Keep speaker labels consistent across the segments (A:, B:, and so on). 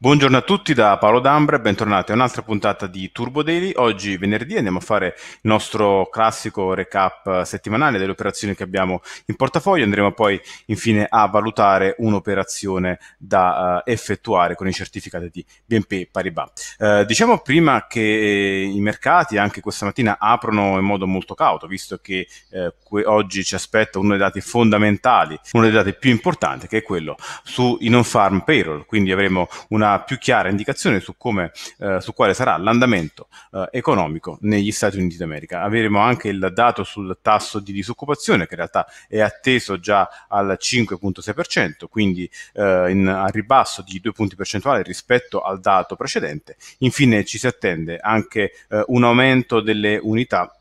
A: Buongiorno a tutti da Paolo D'Ambre, bentornati a un'altra puntata di Turbo Daily. Oggi venerdì andiamo a fare il nostro classico recap settimanale delle operazioni che abbiamo in portafoglio, andremo poi infine a valutare un'operazione da uh, effettuare con i certificati di BNP Paribas. Uh, diciamo prima che eh, i mercati anche questa mattina aprono in modo molto cauto, visto che uh, que- oggi ci aspetta uno dei dati fondamentali, uno dei dati più importanti, che è quello sui non farm payroll, quindi avremo una una più chiara indicazione su, come, eh, su quale sarà l'andamento eh, economico negli Stati Uniti d'America. Avremo anche il dato sul tasso di disoccupazione che in realtà è atteso già al 5.6%, quindi eh, in, a ribasso di due punti percentuali rispetto al dato precedente. Infine ci si attende anche eh, un aumento delle unità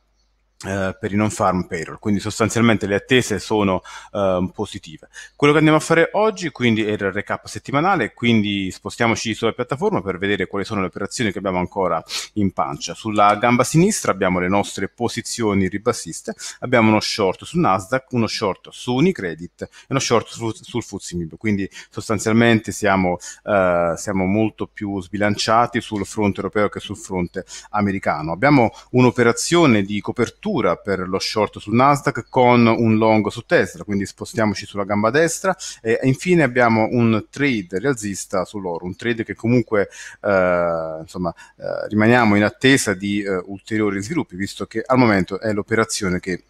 A: eh, per i non farm payroll, quindi sostanzialmente le attese sono eh, positive. Quello che andiamo a fare oggi quindi è il recap settimanale, quindi spostiamoci sulla piattaforma per vedere quali sono le operazioni che abbiamo ancora in pancia. Sulla gamba sinistra abbiamo le nostre posizioni ribassiste, abbiamo uno short su Nasdaq, uno short su Unicredit e uno short su, sul Fuzimib, quindi sostanzialmente siamo, eh, siamo molto più sbilanciati sul fronte europeo che sul fronte americano. Abbiamo un'operazione di copertura apertura per lo short sul Nasdaq con un long su Tesla, quindi spostiamoci sulla gamba destra e, e infine abbiamo un trade rialzista sull'oro, un trade che comunque eh, insomma, eh, rimaniamo in attesa di eh, ulteriori sviluppi, visto che al momento è l'operazione che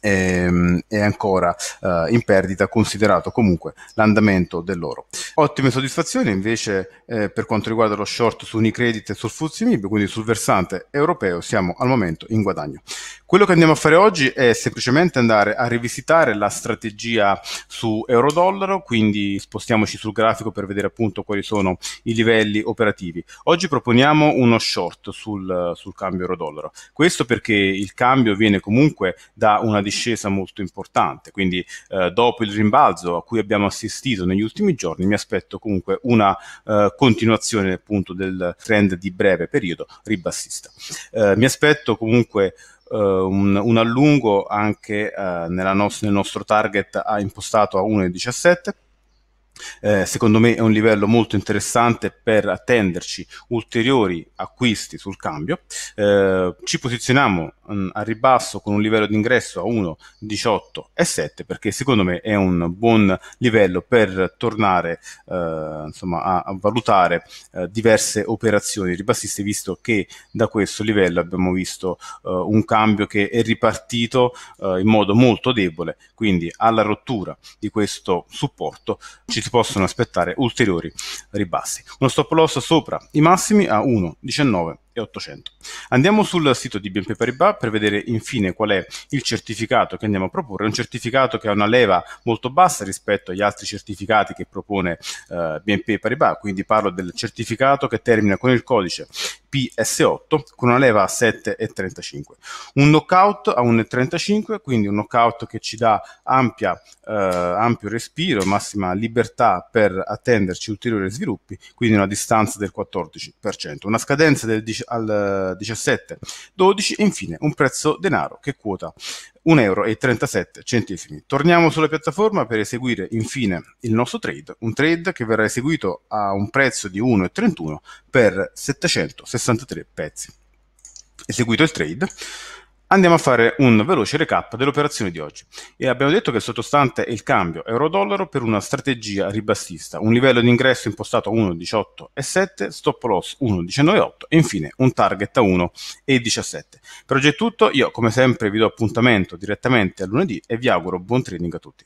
A: e, ehm, e ancora uh, in perdita considerato comunque l'andamento dell'oro. Ottime soddisfazioni invece eh, per quanto riguarda lo short su Unicredit e sul Fuzimib, quindi sul versante europeo siamo al momento in guadagno. Quello che andiamo a fare oggi è semplicemente andare a rivisitare la strategia su euro-dollaro, quindi spostiamoci sul grafico per vedere appunto quali sono i livelli operativi. Oggi proponiamo uno short sul, sul cambio euro-dollaro. Questo perché il cambio viene comunque da una una discesa molto importante, quindi eh, dopo il rimbalzo a cui abbiamo assistito negli ultimi giorni mi aspetto comunque una eh, continuazione appunto del trend di breve periodo ribassista. Eh, mi aspetto comunque Uh, un, un, allungo anche uh, nos- nel nostro target ha impostato a 1,17 eh, secondo me è un livello molto interessante per attenderci ulteriori acquisti sul cambio. Eh, ci posizioniamo mh, mm, al ribasso con un livello di ingresso a 1, 18 e 7 perché secondo me è un buon livello per tornare eh, insomma, a, a valutare eh, diverse operazioni ribassiste visto che da questo livello abbiamo visto eh, un cambio che è ripartito eh, in modo molto debole quindi alla rottura di questo supporto ci si possono aspettare ulteriori ribassi uno stop loss sopra i massimi a 1, 19 e 800. Andiamo sul sito di BNP Paribas per vedere infine qual è il certificato che andiamo a proporre. È un certificato che ha una leva molto bassa rispetto agli altri certificati che propone eh, BNP Paribas, quindi parlo del certificato che termina con il codice PS8 con una leva a 7,35. Un knockout a 1,35, quindi un knockout che ci dà ampia, eh, ampio respiro, massima libertà per attenderci ulteriori sviluppi, quindi una distanza del 14%, una scadenza del, al 17,12 e infine un prezzo denaro che quota 1,37 euro. Torniamo sulla piattaforma per eseguire infine il nostro trade, un trade che verrà eseguito a un prezzo di 1,31 per 763 pezzi. Eseguito il trade, Andiamo a fare un veloce recap dell'operazione di oggi. E abbiamo detto che il sottostante è il cambio euro-dollaro per una strategia ribassista, un livello di ingresso impostato a 1,18,7, stop loss 1,19,8 e infine un target a 1,17. Per oggi è tutto, io come sempre vi do appuntamento direttamente a lunedì e vi auguro buon trading a tutti.